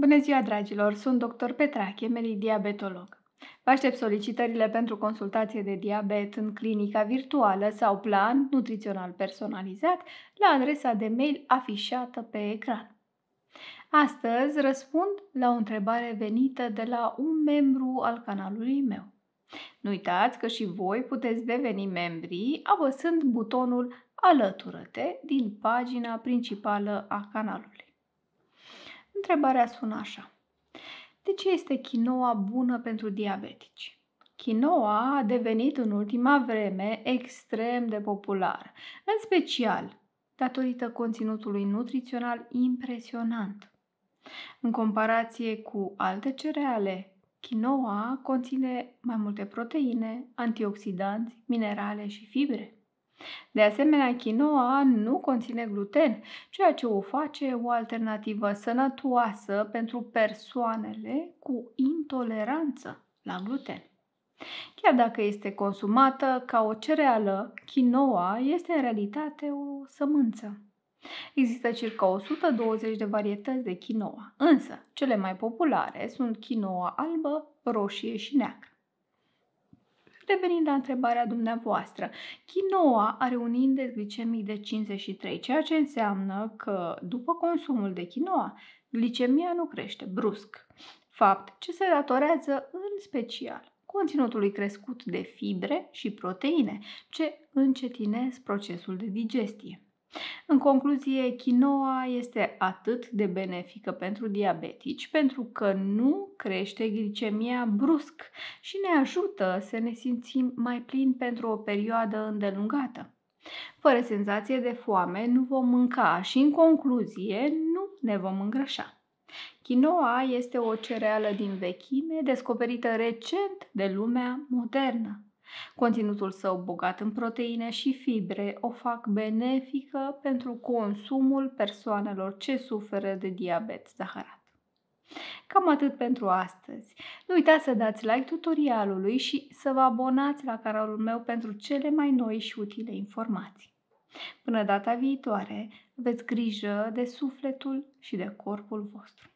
Bună ziua, dragilor! Sunt dr. Petrache, medic diabetolog. Vă aștept solicitările pentru consultație de diabet în clinica virtuală sau plan nutrițional personalizat la adresa de mail afișată pe ecran. Astăzi răspund la o întrebare venită de la un membru al canalului meu. Nu uitați că și voi puteți deveni membri apăsând butonul Alătură-te din pagina principală a canalului. Întrebarea sună așa. De ce este quinoa bună pentru diabetici? Quinoa a devenit în ultima vreme extrem de popular, în special datorită conținutului nutrițional impresionant. În comparație cu alte cereale, quinoa conține mai multe proteine, antioxidanți, minerale și fibre. De asemenea, quinoa nu conține gluten, ceea ce o face o alternativă sănătoasă pentru persoanele cu intoleranță la gluten. Chiar dacă este consumată ca o cereală, quinoa este în realitate o sămânță. Există circa 120 de varietăți de quinoa, însă cele mai populare sunt quinoa albă, roșie și neagră. Revenind la întrebarea dumneavoastră, quinoa are un index glicemic de 53, ceea ce înseamnă că după consumul de quinoa, glicemia nu crește brusc. Fapt ce se datorează în special conținutului crescut de fibre și proteine, ce încetinesc procesul de digestie. În concluzie, quinoa este atât de benefică pentru diabetici pentru că nu crește glicemia brusc și ne ajută să ne simțim mai plini pentru o perioadă îndelungată. Fără senzație de foame, nu vom mânca și, în concluzie, nu ne vom îngrășa. Quinoa este o cereală din vechime descoperită recent de lumea modernă. Conținutul său bogat în proteine și fibre o fac benefică pentru consumul persoanelor ce suferă de diabet zaharat. Cam atât pentru astăzi. Nu uitați să dați like tutorialului și să vă abonați la canalul meu pentru cele mai noi și utile informații. Până data viitoare, aveți grijă de sufletul și de corpul vostru.